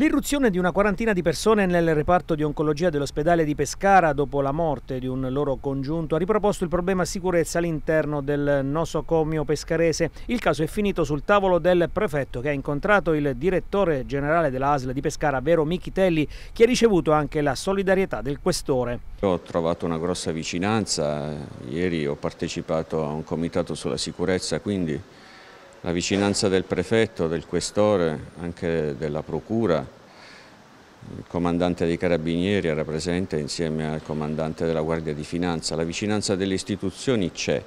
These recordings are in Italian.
L'irruzione di una quarantina di persone nel reparto di oncologia dell'ospedale di Pescara dopo la morte di un loro congiunto ha riproposto il problema sicurezza all'interno del nosocomio pescarese. Il caso è finito sul tavolo del prefetto che ha incontrato il direttore generale della di Pescara, Vero Michitelli, che ha ricevuto anche la solidarietà del questore. Ho trovato una grossa vicinanza, ieri ho partecipato a un comitato sulla sicurezza, quindi la vicinanza del prefetto, del questore, anche della procura, il comandante dei carabinieri era presente insieme al comandante della Guardia di Finanza, la vicinanza delle istituzioni c'è,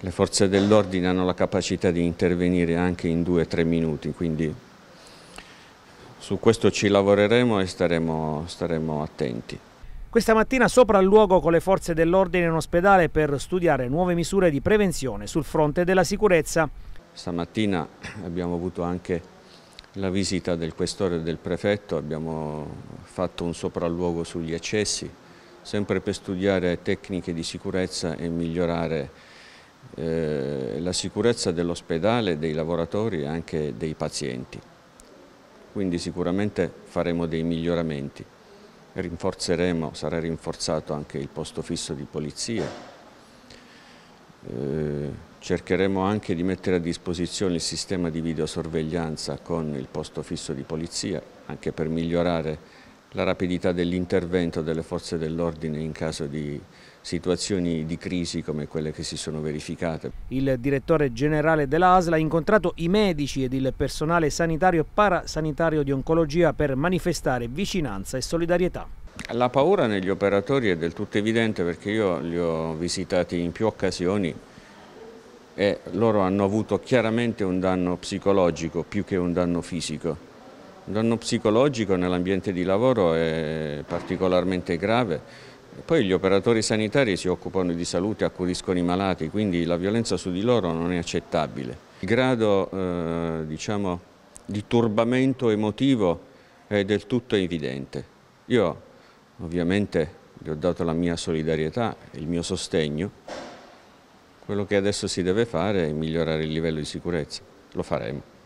le forze dell'ordine hanno la capacità di intervenire anche in due o tre minuti, quindi su questo ci lavoreremo e staremo, staremo attenti. Questa mattina sopra il luogo con le forze dell'ordine in ospedale per studiare nuove misure di prevenzione sul fronte della sicurezza. Stamattina abbiamo avuto anche la visita del questore e del prefetto, abbiamo fatto un sopralluogo sugli accessi, sempre per studiare tecniche di sicurezza e migliorare eh, la sicurezza dell'ospedale, dei lavoratori e anche dei pazienti. Quindi sicuramente faremo dei miglioramenti rinforzeremo, sarà rinforzato anche il posto fisso di polizia. Eh, Cercheremo anche di mettere a disposizione il sistema di videosorveglianza con il posto fisso di polizia, anche per migliorare la rapidità dell'intervento delle forze dell'ordine in caso di situazioni di crisi come quelle che si sono verificate. Il direttore generale dell'ASL ha incontrato i medici ed il personale sanitario e parasanitario di oncologia per manifestare vicinanza e solidarietà. La paura negli operatori è del tutto evidente perché io li ho visitati in più occasioni e loro hanno avuto chiaramente un danno psicologico più che un danno fisico. Un danno psicologico nell'ambiente di lavoro è particolarmente grave, poi gli operatori sanitari si occupano di salute, accudiscono i malati, quindi la violenza su di loro non è accettabile. Il grado eh, diciamo, di turbamento emotivo è del tutto evidente. Io ovviamente gli ho dato la mia solidarietà, il mio sostegno, quello che adesso si deve fare è migliorare il livello di sicurezza, lo faremo.